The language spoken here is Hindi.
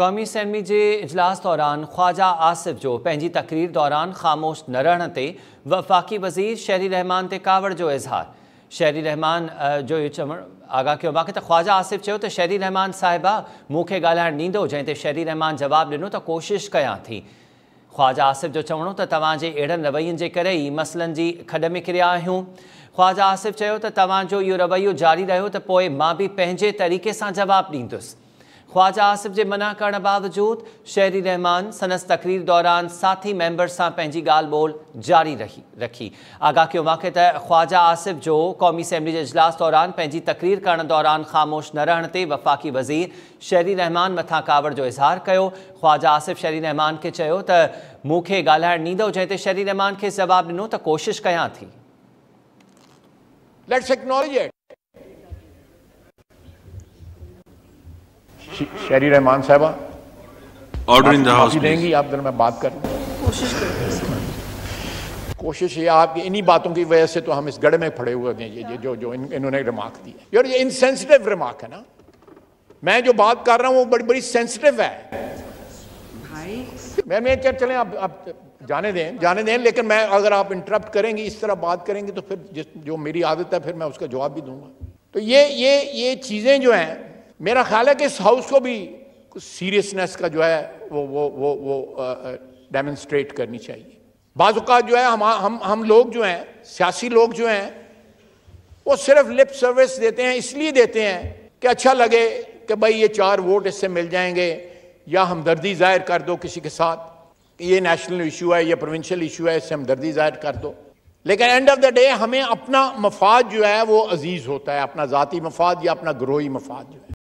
क़ौमी असैम्बली जे इजलास दौरान ख़्वाजा आसिफ़ जो पंहिंजी तक़रीर दौरान ख़ामोश न रहण ते वफ़ाक़ी वज़ीर शहरी रहमान ते कावड़ जो इज़हार शहरी रहमान जो इहो चवणु आगाह कयो बाक़ी त ख़्वाजा आसिफ़ चयो त शहरी रहमान साहिबा मूंखे ॻाल्हाइणु ॾींदो जंहिं ते शेरी रहमान जवाबु ॾिनो त कोशिश कयां थी ख़्वाजा आसिफ़ जो चवणो त तव्हांजे अहिड़नि रवैयुनि जे करे ई मसलनि जी खॾ में किरिया आहियूं ख़्वाजा आसिफ़ चयो त तव्हांजो इहो रवैयो जारी रहियो त पोइ मां बि पंहिंजे तरीक़े सां जवाबु ॾींदुसि ख़्वाजा आसिफ़ जे मना करण बावजूद शहरी रहमान सनस तक़रीर दौरान साथी मेंबर्स सां पंहिंजी ॻाल्हि ॿोल जारी रही रखी आगाकियो मूंखे त ख़्वाजा आसिफ़ जो क़ौमी असेंबली जे इजलास दौरान पंहिंजी तक़रीर करण दौरान ख़ामोश न रहण ते वफ़ाक़ी वज़ीर शहरी रहमान मथां कावड़ जो इज़हार कयो ख़्वाजा आसिफ़ शहरी रहमान खे चयो त मूंखे ॻाल्हाइणु ॾींदो जंहिं ते शरी रहमान खे जवाबु ॾिनो त कोशिश कयां थी शहरी रहमान साहबा ऑर्डर इन देंगी आप जरा मैं बात कर कोशिश ये आपकी इन्हीं बातों की वजह से तो हम इस गढ़ में फड़े हुए हैं ये, ये जो जो इन, इन्होंने रिमार्क दी है यार ये इनसेंसिटिव रिमार्क है ना मैं जो बात कर रहा हूँ वो बड़ी बड़ी सेंसिटिव है मैं मैं चल चलें आप, आप जाने दें जाने दें लेकिन मैं अगर आप इंटरप्ट करेंगी इस तरह बात करेंगे तो फिर जिस जो मेरी आदत है फिर मैं उसका जवाब भी दूंगा तो ये ये ये चीज़ें जो हैं मेरा ख्याल है कि इस हाउस को भी सीरियसनेस का जो है वो वो वो वो डेमोन्स्ट्रेट करनी चाहिए बाजुका जो है हम हम हम लोग जो हैं सियासी लोग जो हैं वो सिर्फ लिप सर्विस देते हैं इसलिए देते हैं कि अच्छा लगे कि भाई ये चार वोट इससे मिल जाएंगे या हमदर्दी ज़ाहिर कर दो किसी के साथ ये नेशनल इशू है या प्रोविंशियल इशू है इससे हमदर्दी ज़ाहिर कर दो लेकिन एंड ऑफ द डे हमें अपना मफाद जो है वो अजीज़ होता है अपना ज़ाती मफाद या अपना ग्रोही मफाद जो है